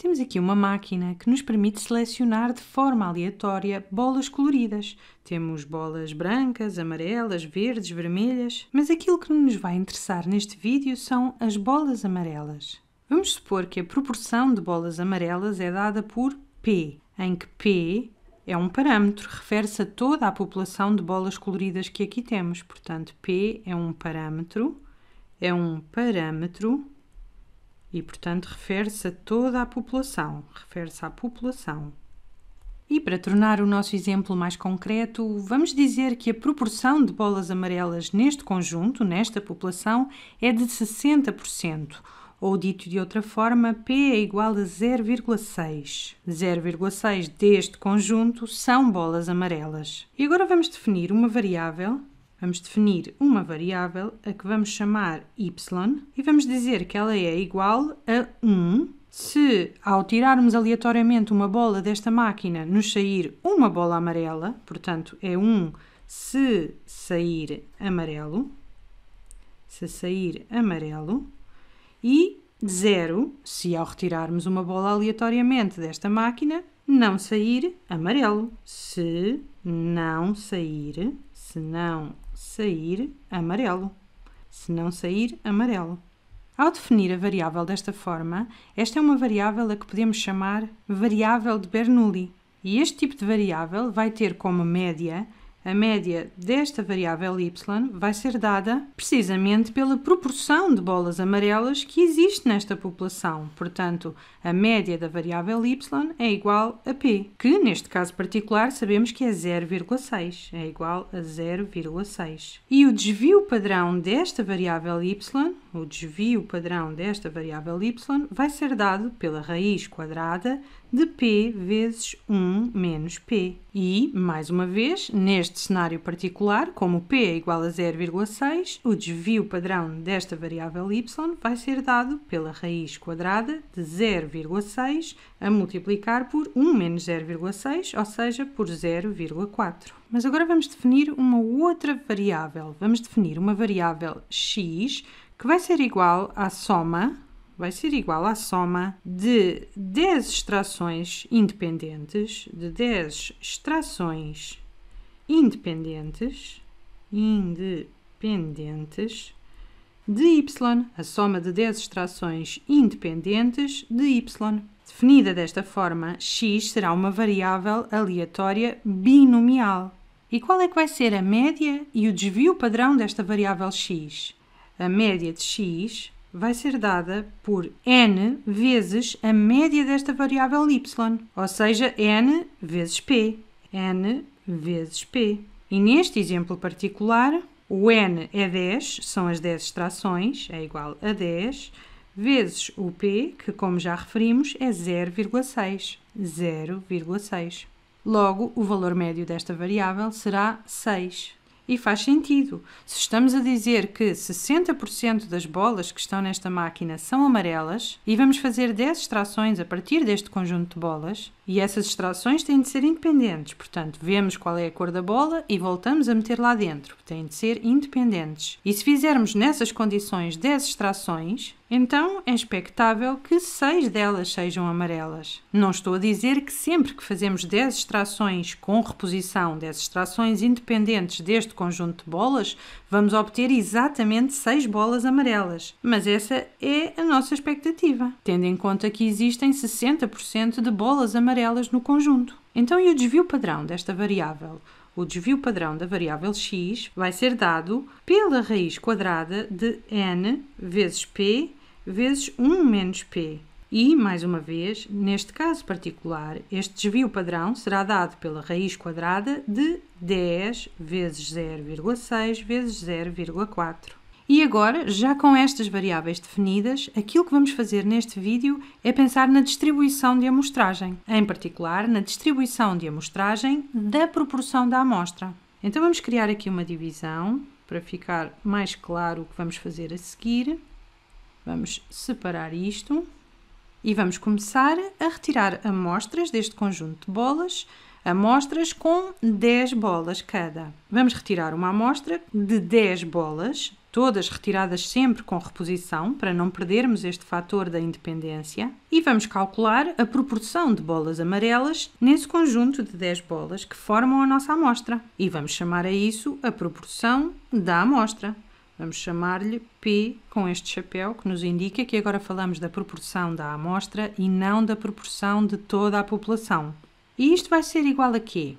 Temos aqui uma máquina que nos permite selecionar de forma aleatória bolas coloridas. Temos bolas brancas, amarelas, verdes, vermelhas, mas aquilo que nos vai interessar neste vídeo são as bolas amarelas. Vamos supor que a proporção de bolas amarelas é dada por P, em que P é um parâmetro, refere-se a toda a população de bolas coloridas que aqui temos. Portanto, P é um parâmetro, é um parâmetro e, portanto, refere-se a toda a população, refere-se à população. E para tornar o nosso exemplo mais concreto, vamos dizer que a proporção de bolas amarelas neste conjunto, nesta população, é de 60%, ou dito de outra forma, P é igual a 0,6. 0,6 deste conjunto são bolas amarelas. E agora vamos definir uma variável Vamos definir uma variável a que vamos chamar y e vamos dizer que ela é igual a 1 se, ao tirarmos aleatoriamente uma bola desta máquina, nos sair uma bola amarela, portanto é 1 se sair amarelo, se sair amarelo, e 0 se, ao retirarmos uma bola aleatoriamente desta máquina, não sair amarelo, se não sair, se não sair amarelo. Se não sair amarelo. Ao definir a variável desta forma, esta é uma variável a que podemos chamar variável de Bernoulli. E este tipo de variável vai ter como média a média desta variável y vai ser dada precisamente pela proporção de bolas amarelas que existe nesta população. Portanto, a média da variável y é igual a p, que neste caso particular sabemos que é 0,6, é igual a 0,6. E o desvio padrão desta variável y o desvio padrão desta variável y, vai ser dado pela raiz quadrada de p vezes 1 menos p. E, mais uma vez, neste cenário particular, como p é igual a 0,6, o desvio padrão desta variável y vai ser dado pela raiz quadrada de 0,6 a multiplicar por 1 menos 0,6, ou seja, por 0,4. Mas agora vamos definir uma outra variável. Vamos definir uma variável x que vai ser igual à soma, vai ser igual à soma de 10 extrações independentes, de 10 extrações independentes, independentes de y, a soma de 10 extrações independentes de y. Definida desta forma, x será uma variável aleatória binomial. E qual é que vai ser a média e o desvio padrão desta variável x? a média de x vai ser dada por n vezes a média desta variável y, ou seja, n vezes p. n vezes p. E neste exemplo particular, o n é 10, são as 10 extrações, é igual a 10, vezes o p, que como já referimos, é 0,6. 0,6. Logo, o valor médio desta variável será 6. E faz sentido. Se estamos a dizer que 60% das bolas que estão nesta máquina são amarelas e vamos fazer 10 extrações a partir deste conjunto de bolas, e essas extrações têm de ser independentes, portanto, vemos qual é a cor da bola e voltamos a meter lá dentro, têm de ser independentes. E se fizermos nessas condições 10 extrações, então é expectável que seis delas sejam amarelas. Não estou a dizer que sempre que fazemos 10 extrações com reposição, 10 extrações independentes deste conjunto de bolas, vamos obter exatamente seis bolas amarelas, mas essa é a nossa expectativa, tendo em conta que existem 60% de bolas amarelas no conjunto. Então, e o desvio padrão desta variável? O desvio padrão da variável x vai ser dado pela raiz quadrada de n vezes p vezes 1 menos P. E, mais uma vez, neste caso particular, este desvio padrão será dado pela raiz quadrada de 10 vezes 0,6 vezes 0,4. E agora, já com estas variáveis definidas, aquilo que vamos fazer neste vídeo é pensar na distribuição de amostragem, em particular na distribuição de amostragem da proporção da amostra. Então vamos criar aqui uma divisão para ficar mais claro o que vamos fazer a seguir. Vamos separar isto e vamos começar a retirar amostras deste conjunto de bolas, amostras com 10 bolas cada. Vamos retirar uma amostra de 10 bolas, todas retiradas sempre com reposição, para não perdermos este fator da independência, e vamos calcular a proporção de bolas amarelas nesse conjunto de 10 bolas que formam a nossa amostra. E vamos chamar a isso a proporção da amostra. Vamos chamar-lhe P com este chapéu, que nos indica que agora falamos da proporção da amostra e não da proporção de toda a população. E isto vai ser igual a quê?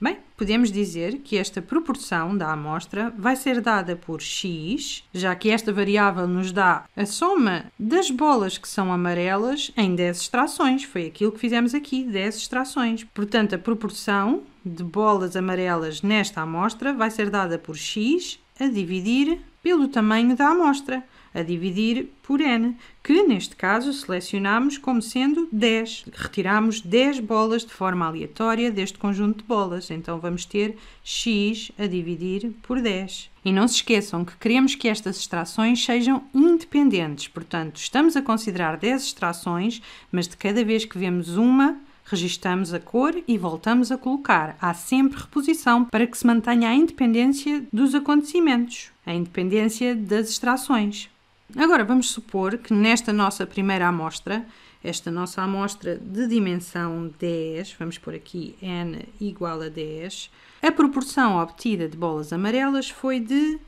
Bem, podemos dizer que esta proporção da amostra vai ser dada por x, já que esta variável nos dá a soma das bolas que são amarelas em 10 extrações. Foi aquilo que fizemos aqui, 10 extrações. Portanto, a proporção de bolas amarelas nesta amostra vai ser dada por x a dividir pelo tamanho da amostra, a dividir por n, que neste caso selecionamos como sendo 10. Retiramos 10 bolas de forma aleatória deste conjunto de bolas, então vamos ter x a dividir por 10. E não se esqueçam que queremos que estas extrações sejam independentes, portanto, estamos a considerar 10 extrações, mas de cada vez que vemos uma, Registamos a cor e voltamos a colocar. Há sempre reposição para que se mantenha a independência dos acontecimentos, a independência das extrações. Agora vamos supor que nesta nossa primeira amostra, esta nossa amostra de dimensão 10, vamos por aqui n igual a 10, a proporção obtida de bolas amarelas foi de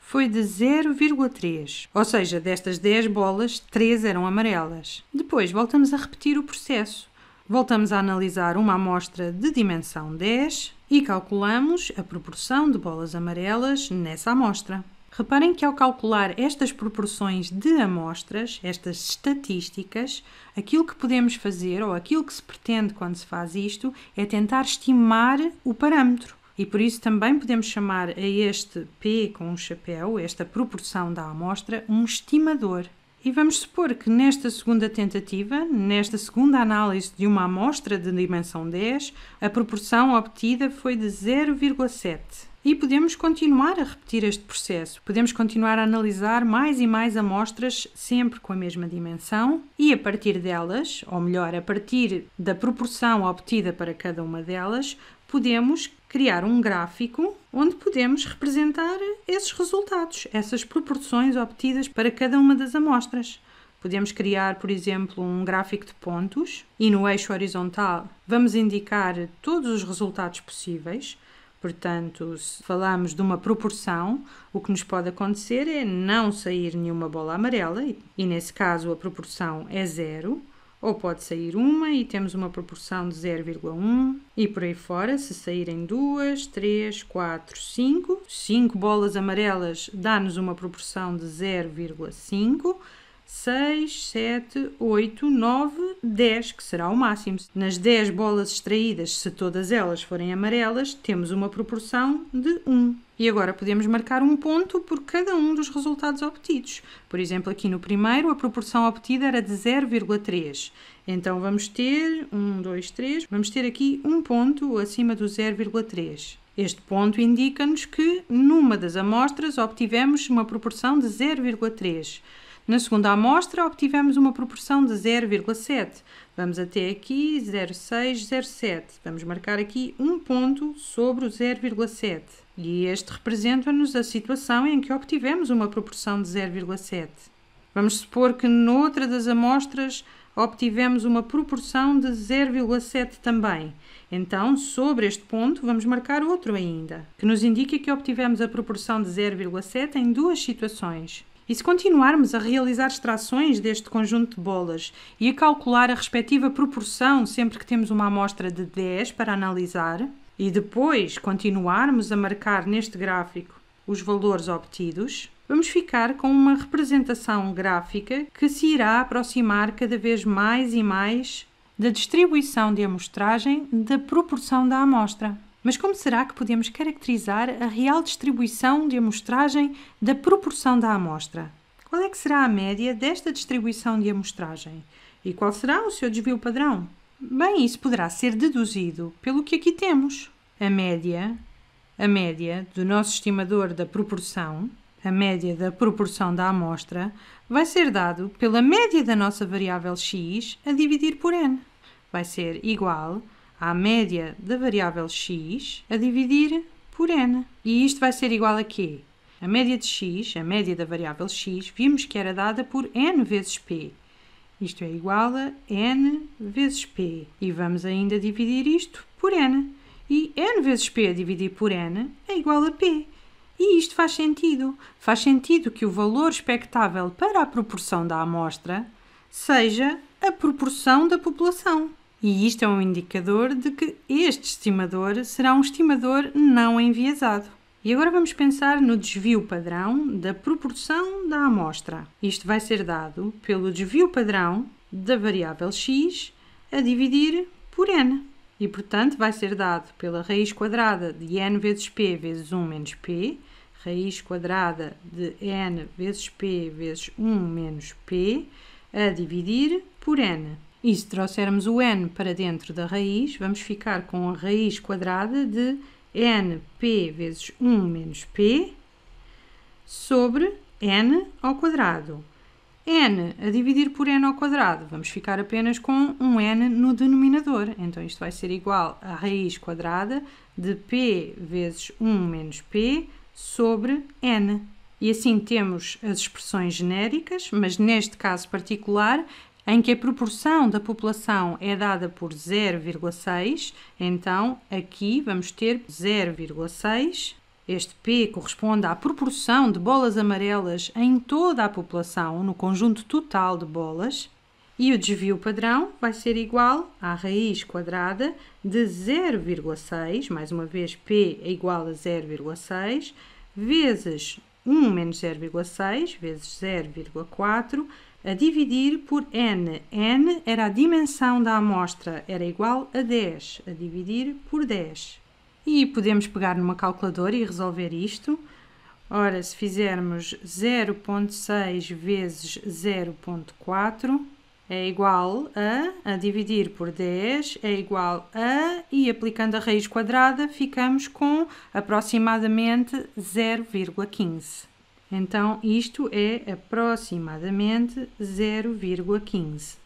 foi de 0,3. Ou seja, destas 10 bolas, 3 eram amarelas. Depois voltamos a repetir o processo. Voltamos a analisar uma amostra de dimensão 10 e calculamos a proporção de bolas amarelas nessa amostra. Reparem que ao calcular estas proporções de amostras, estas estatísticas, aquilo que podemos fazer ou aquilo que se pretende quando se faz isto é tentar estimar o parâmetro. E por isso também podemos chamar a este P com um chapéu, esta proporção da amostra, um estimador. E vamos supor que nesta segunda tentativa, nesta segunda análise de uma amostra de dimensão 10, a proporção obtida foi de 0,7 e podemos continuar a repetir este processo. Podemos continuar a analisar mais e mais amostras, sempre com a mesma dimensão, e a partir delas, ou melhor, a partir da proporção obtida para cada uma delas, podemos criar um gráfico onde podemos representar esses resultados, essas proporções obtidas para cada uma das amostras. Podemos criar, por exemplo, um gráfico de pontos e no eixo horizontal vamos indicar todos os resultados possíveis. Portanto, se falamos de uma proporção, o que nos pode acontecer é não sair nenhuma bola amarela, e nesse caso a proporção é zero, ou pode sair uma e temos uma proporção de 0,1 e por aí fora, se saírem duas, três, quatro, cinco, cinco bolas amarelas dá-nos uma proporção de 0,5 6, 7, 8, 9, 10, que será o máximo. Nas 10 bolas extraídas, se todas elas forem amarelas, temos uma proporção de 1. E agora podemos marcar um ponto por cada um dos resultados obtidos. Por exemplo, aqui no primeiro, a proporção obtida era de 0,3. Então vamos ter 1, 2, 3, vamos ter aqui um ponto acima do 0,3. Este ponto indica-nos que numa das amostras obtivemos uma proporção de 0,3. Na segunda amostra, obtivemos uma proporção de 0,7. Vamos até aqui, 0,607. Vamos marcar aqui um ponto sobre o 0,7. E este representa-nos a situação em que obtivemos uma proporção de 0,7. Vamos supor que noutra das amostras obtivemos uma proporção de 0,7 também. Então, sobre este ponto, vamos marcar outro ainda, que nos indica que obtivemos a proporção de 0,7 em duas situações. E se continuarmos a realizar extrações deste conjunto de bolas e a calcular a respectiva proporção sempre que temos uma amostra de 10 para analisar, e depois continuarmos a marcar neste gráfico os valores obtidos, vamos ficar com uma representação gráfica que se irá aproximar cada vez mais e mais da distribuição de amostragem da proporção da amostra. Mas como será que podemos caracterizar a real distribuição de amostragem da proporção da amostra? Qual é que será a média desta distribuição de amostragem? E qual será o seu desvio padrão? Bem, isso poderá ser deduzido pelo que aqui temos. A média, a média do nosso estimador da proporção, a média da proporção da amostra, vai ser dado pela média da nossa variável x a dividir por n. Vai ser igual à média da variável x a dividir por n. E isto vai ser igual a quê? A média de x, a média da variável x, vimos que era dada por n vezes p. Isto é igual a n vezes p. E vamos ainda dividir isto por n. E n vezes p a dividir por n é igual a p. E isto faz sentido. Faz sentido que o valor expectável para a proporção da amostra seja a proporção da população. E isto é um indicador de que este estimador será um estimador não enviesado. E agora vamos pensar no desvio padrão da proporção da amostra. Isto vai ser dado pelo desvio padrão da variável x a dividir por n. E, portanto, vai ser dado pela raiz quadrada de n vezes p vezes 1 menos p, raiz quadrada de n vezes p vezes 1 menos p, a dividir por n. E se trouxermos o n para dentro da raiz, vamos ficar com a raiz quadrada de np vezes 1 menos p sobre n ao quadrado. n a dividir por n ao quadrado, vamos ficar apenas com um n no denominador. Então isto vai ser igual à raiz quadrada de p vezes 1 menos p sobre n. E assim temos as expressões genéricas, mas neste caso particular em que a proporção da população é dada por 0,6, então aqui vamos ter 0,6. Este P corresponde à proporção de bolas amarelas em toda a população, no conjunto total de bolas, e o desvio padrão vai ser igual à raiz quadrada de 0,6, mais uma vez P é igual a 0,6, vezes 1 menos 0,6, vezes 0,4, a dividir por n. n era a dimensão da amostra, era igual a 10, a dividir por 10. E podemos pegar numa calculadora e resolver isto. Ora, se fizermos 0.6 vezes 0.4 é igual a, a dividir por 10 é igual a, e aplicando a raiz quadrada ficamos com aproximadamente 0,15. Então, isto é aproximadamente 0,15.